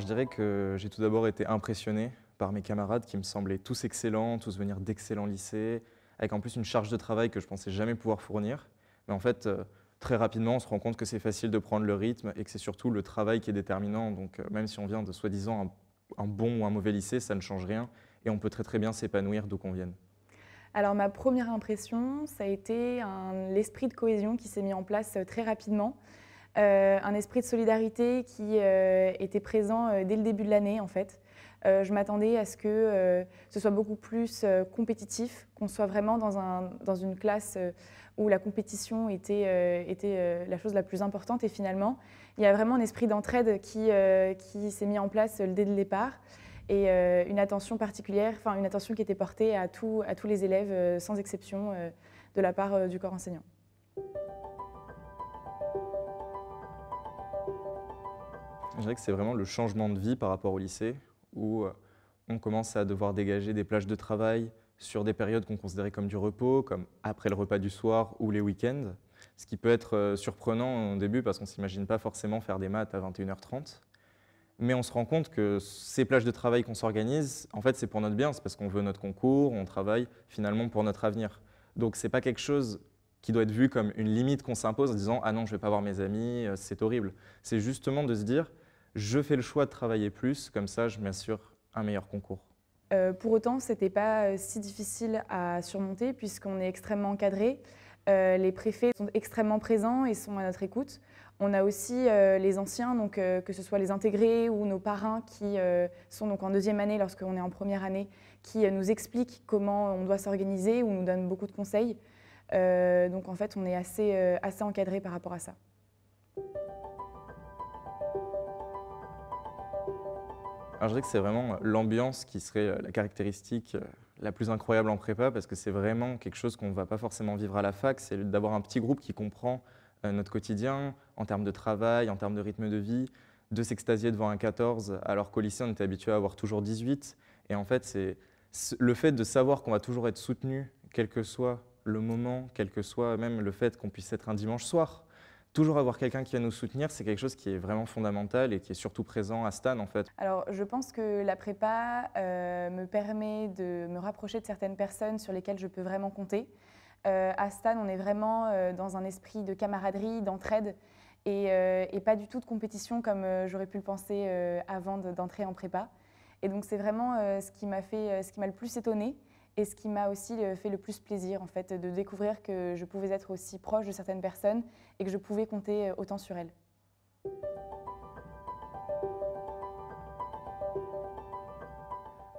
je dirais que j'ai tout d'abord été impressionné par mes camarades qui me semblaient tous excellents, tous venir d'excellents lycées, avec en plus une charge de travail que je pensais jamais pouvoir fournir. Mais en fait, euh, très rapidement, on se rend compte que c'est facile de prendre le rythme et que c'est surtout le travail qui est déterminant. Donc euh, même si on vient de soi-disant un, un, bon ou un mauvais lycée, ça ne change rien et on peut très très bien s'épanouir d'où qu'on vienne. Alors ma première impression, ça a été l'esprit de cohésion qui s'est mis en place euh, très rapidement. Euh, un esprit de solidarité qui euh, était présent euh, dès le début de l'année, en fait. je m'attendais à ce que ce soit beaucoup plus compétitif, qu'on soit vraiment dans, un, dans une classe où la compétition était, était la chose la plus importante. Et finalement, il y a vraiment un esprit d'entraide qui, qui s'est mis en place dès le départ et une attention particulière, enfin une attention qui était portée à, tout, à tous les élèves sans exception de la part du corps enseignant. Je dirais que c'est vraiment le changement de vie par rapport au lycée, où euh, on commence à devoir dégager des plages de travail sur des périodes qu'on considérait comme du repos, comme après le repas du soir ou les week-ends, ce qui peut être euh, surprenant au début parce qu'on ne s'imagine pas forcément faire des maths à 21h30. Mais on se rend compte que ces plages de travail qu'on s'organise, en fait, c'est pour notre bien, c'est parce qu'on veut notre concours, on travaille finalement pour notre avenir. Donc, ce n'est pas quelque chose qui doit être vu comme une limite qu'on s'impose en disant Ah non, je ne vais pas voir mes amis, euh, c'est horrible. C'est justement de se dire Je fais le choix de travailler plus, comme ça je m'assure un meilleur concours. Euh, pour autant, ce n'était pas euh, si difficile à surmonter puisqu'on est extrêmement encadré. les préfets sont extrêmement présents et sont à notre écoute. On a aussi les anciens, donc, que ce soit les intégrés ou nos parrains qui sont donc en deuxième année lorsqu'on est en première année, qui nous expliquent comment on doit s'organiser ou nous donnent beaucoup de conseils. Euh, donc en fait, on est assez, euh, encadré par rapport à ça. je dirais que c'est vraiment l'ambiance qui serait euh, la caractéristique la plus incroyable en prépa parce que c'est vraiment quelque chose qu'on ne va pas forcément vivre à la fac, c'est d'avoir un petit groupe qui comprend notre quotidien en termes de travail, en termes de rythme de vie, de s'extasier devant un 14 alors qu'au lycée on était habitué à avoir toujours 18 et en fait c'est le fait de savoir qu'on va toujours être soutenu quel que soit le moment, quel que soit même le fait qu'on puisse être un dimanche soir. Toujours avoir quelqu'un qui va nous soutenir, c'est quelque chose qui est vraiment fondamental et qui est surtout présent à Stan en fait. Alors je pense que la prépa euh, me permet de me rapprocher de certaines personnes sur lesquelles je peux vraiment compter. Euh, à Stan, on est vraiment euh, dans un esprit de camaraderie, d'entraide et, pas du tout de compétition comme j'aurais pu le penser avant d'entrer en prépa. Et donc c'est vraiment ce qui m'a fait, ce qui m'a le plus étonnée et ce qui m'a aussi euh, fait le plus plaisir, en fait, de découvrir que je pouvais être aussi proche de certaines personnes et que je pouvais compter euh, autant sur elles.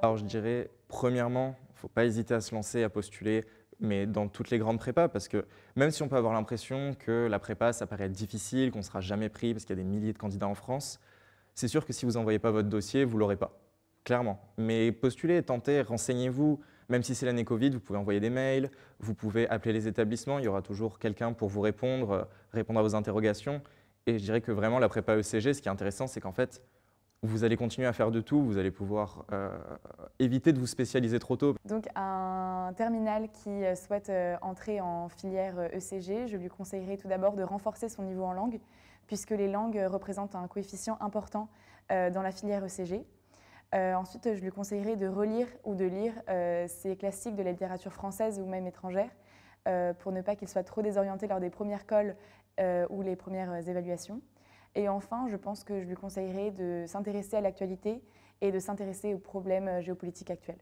Alors je dirais, premièrement, il ne faut pas hésiter à se lancer, à postuler, mais dans toutes les grandes prépas, parce que même si on peut avoir l'impression que la prépa, ça paraît difficile, qu'on ne sera jamais pris, parce qu'il y a des milliers de candidats en France, c'est sûr que si vous n'envoyez pas votre dossier, vous ne l'aurez pas, clairement. Mais postulez, tentez, renseignez-vous, même si c'est l'année Covid, vous pouvez envoyer des mails, vous pouvez appeler les établissements, il y aura toujours quelqu'un pour vous répondre, euh, répondre à vos interrogations. Et je dirais que vraiment, la prépa ECG, ce qui est intéressant, c'est qu'en fait, vous allez continuer à faire de tout, vous allez pouvoir euh, éviter de vous spécialiser trop tôt. Donc un terminal qui euh, souhaite entrer en filière ECG, e je lui conseillerais tout d'abord de renforcer son niveau en langue, puisque les langues représentent un coefficient important dans la filière ECG. Euh, ensuite, je lui conseillerais de relire ou de lire euh, ces classiques de la littérature française ou même étrangère euh, pour ne pas qu'il soit trop désorienté lors des premières colles ou les premières évaluations. Et enfin, je pense que je lui conseillerais de s'intéresser à l'actualité et de s'intéresser aux problèmes géopolitiques actuels.